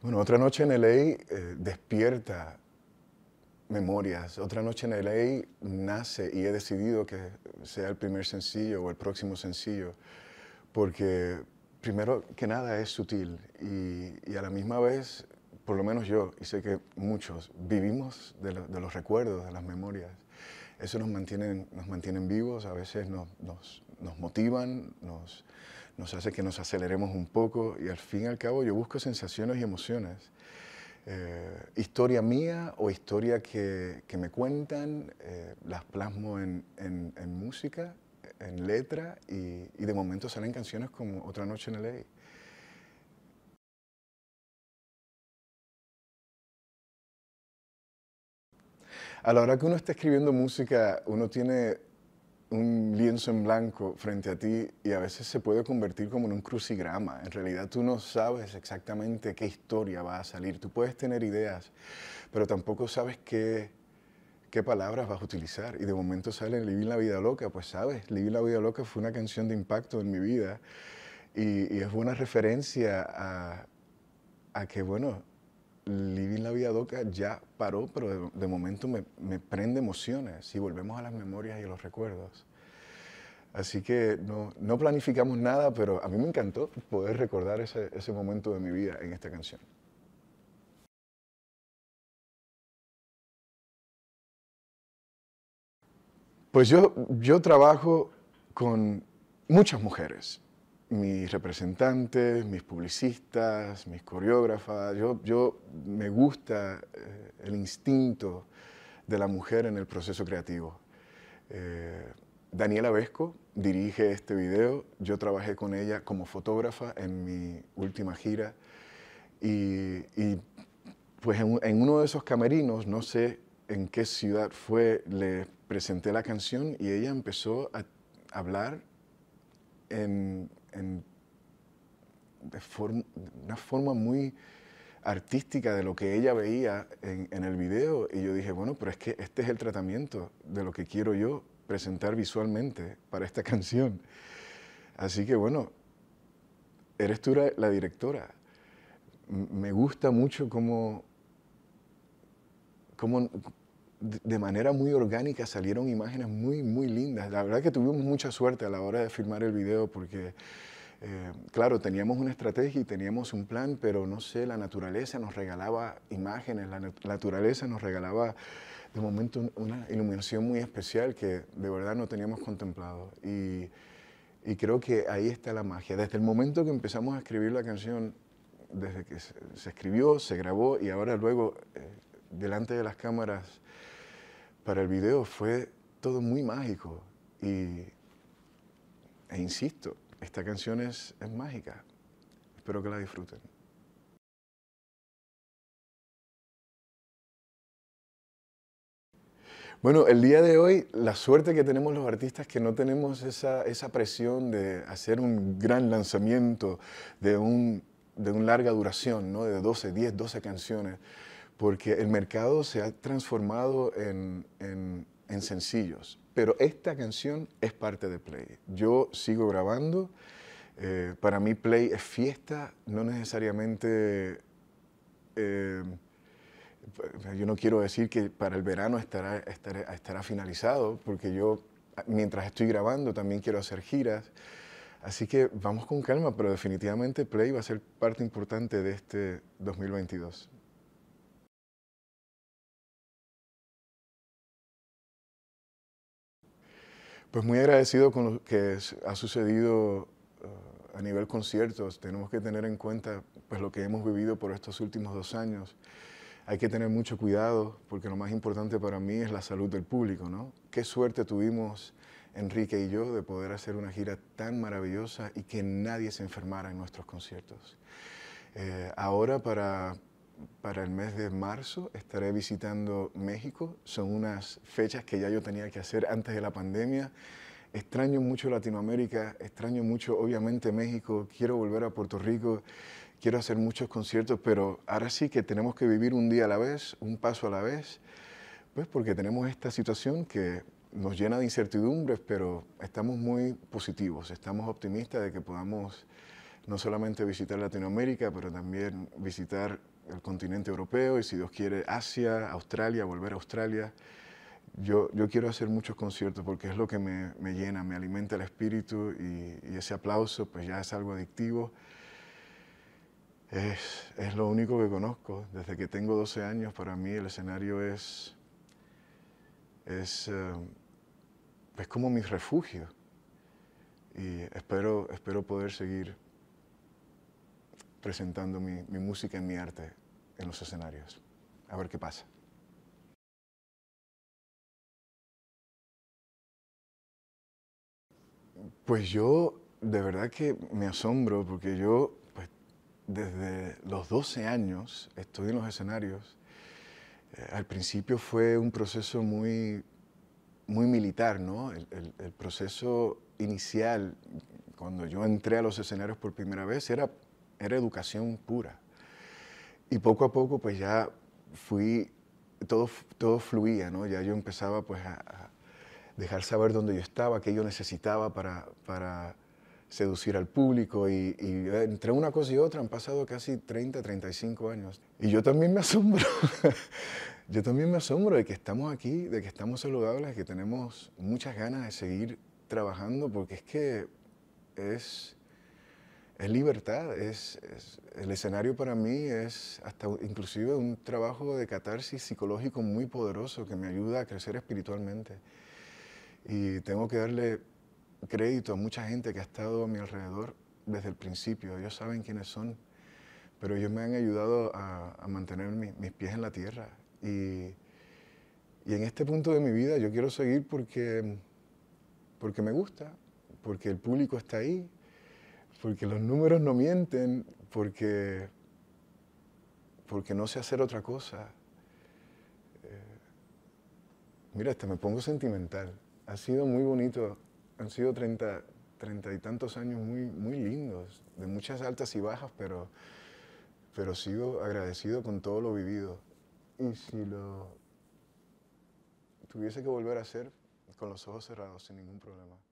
Bueno, otra noche en el eh, despierta memorias. Otra noche en el LA nace y he decidido que sea el primer sencillo o el próximo sencillo, porque primero que nada es sutil y, a la misma vez, por lo menos yo, y sé que muchos, vivimos de los recuerdos, de las memorias eso nos mantiene, nos mantienen vivos, a veces nos, nos, nos motivan, nos, nos, hace que nos aceleremos un poco y al fin y al cabo yo busco sensaciones y emociones. Eh, historia mía o historia que, que me cuentan, eh, las plasmo en, en, en, música, en letra y, de momento salen canciones como Otra Noche en el a la hora que uno está escribiendo música, uno tiene un lienzo en blanco frente a ti y a veces se puede convertir como en un crucigrama. En realidad tú no sabes exactamente qué historia va a salir. Tú puedes tener ideas, pero tampoco sabes qué, palabras vas a utilizar. Y de momento sale Living la Vida Loca. Pues sabes, Living la Vida Loca fue una canción de impacto en mi vida y, es una referencia a que, bueno, Living la Vida Doca ya paró, pero de, momento me, prende emociones y volvemos a las memorias y a los recuerdos. Así que no, planificamos nada, pero a mí me encantó poder recordar ese, momento de mi vida en esta canción. Pues yo trabajo con muchas mujeres mis representantes, mis publicistas, mis coreógrafas. Yo, yo me gusta eh, el instinto de la mujer en el proceso creativo. Eh, Daniela Vesco dirige este video. Yo trabajé con ella como fotógrafa en mi última gira y, pues en, en, uno de esos camerinos, no sé en qué ciudad fue, le presenté la canción y ella empezó a hablar en en, de, una forma muy artística de lo que ella veía en, el video y yo dije, bueno, pero es que este es el tratamiento de lo que quiero yo presentar visualmente para esta canción. Así que bueno, eres tú la, directora. me gusta mucho como... cómo, de manera muy orgánica salieron imágenes muy, muy lindas. La verdad que tuvimos mucha suerte a la hora de filmar el video porque, eh, claro, teníamos una estrategia y teníamos un plan, pero no sé, la naturaleza nos regalaba imágenes, la naturaleza nos regalaba de momento una iluminación muy especial que de verdad no teníamos contemplado. Y, creo que ahí está la magia. Desde el momento que empezamos a escribir la canción, desde que se, escribió, se grabó y ahora luego, eh, delante de las cámaras, para el video fue todo muy mágico y, e insisto, esta canción es, mágica. Espero que la disfruten. Bueno, el día de hoy, la suerte que tenemos los artistas es que no tenemos esa, presión de hacer un gran lanzamiento de una larga duración, de 12, 10, 12 canciones porque el mercado se ha transformado en, en, en sencillos. Pero esta canción es parte de Play. Yo sigo grabando. Eh, para mí Play es fiesta, no necesariamente... Eh, yo no quiero decir que para el verano estará, estará, estará, finalizado, porque yo mientras estoy grabando también quiero hacer giras. Así que vamos con calma, pero definitivamente Play va a ser parte importante de este 2022. Pues muy agradecido con lo que ha sucedido eh, a nivel conciertos. Tenemos que tener en cuenta pues, lo que hemos vivido por estos últimos dos años. Hay que tener mucho cuidado porque lo más importante para mí es la salud del público. ¿no? Qué suerte tuvimos Enrique y yo de poder hacer una gira tan maravillosa y que nadie se enfermara en nuestros conciertos. Eh, ahora para para el mes de marzo estaré visitando México. Son unas fechas que ya yo tenía que hacer antes de la pandemia. Extraño mucho Latinoamérica, extraño mucho obviamente México, quiero volver a Puerto Rico, quiero hacer muchos conciertos, pero ahora sí que tenemos que vivir un día a la vez, un paso a la vez, pues porque tenemos esta situación que nos llena de incertidumbres, pero estamos muy positivos, estamos optimistas de que podamos no solamente visitar Latinoamérica, pero también visitar el continente europeo y si Dios quiere Asia, Australia, volver a Australia. Yo, yo quiero hacer muchos conciertos porque es lo que me, llena, me alimenta el espíritu y, ese aplauso pues ya es algo adictivo. Es, es lo único que conozco. Desde que tengo 12 años para mí el escenario es, eh, es, como mi refugio y espero, espero poder seguir presentando mi, música y mi arte en los escenarios. A ver qué pasa. Pues yo de verdad que me asombro porque yo pues, desde los 12 años estoy en los escenarios. Eh, al principio fue un proceso muy, muy militar, ¿no? el, proceso inicial, cuando yo entré a los escenarios por primera vez, era era educación pura. Y poco a poco, pues ya fui, todo, todo fluía, ¿no? Ya yo empezaba pues a, dejar saber dónde yo estaba, qué yo necesitaba para, para seducir al público y, eh, entre una cosa y otra han pasado casi 30, 35 años. Y yo también me asombro, yo también me asombro de que estamos aquí, de que estamos saludables, de que tenemos muchas ganas de seguir trabajando porque es que es es libertad, es, el escenario para mí es hasta inclusive un trabajo de catarsis psicológico muy poderoso que me ayuda a crecer espiritualmente. Y tengo que darle crédito a mucha gente que ha estado a mi alrededor desde el principio, ellos saben quiénes son, pero ellos me han ayudado a, mantener mis pies en la tierra. Y, y en este punto de mi vida yo quiero seguir porque, porque me gusta, porque el público está ahí, porque los números no mienten, porque, porque no sé hacer otra cosa. Eh, mira, hasta me pongo sentimental. Ha sido muy bonito, han sido treinta y tantos años muy, muy lindos, de muchas altas y bajas, pero, pero sigo agradecido con todo lo vivido. Y si lo tuviese que volver a hacer, con los ojos cerrados, sin ningún problema.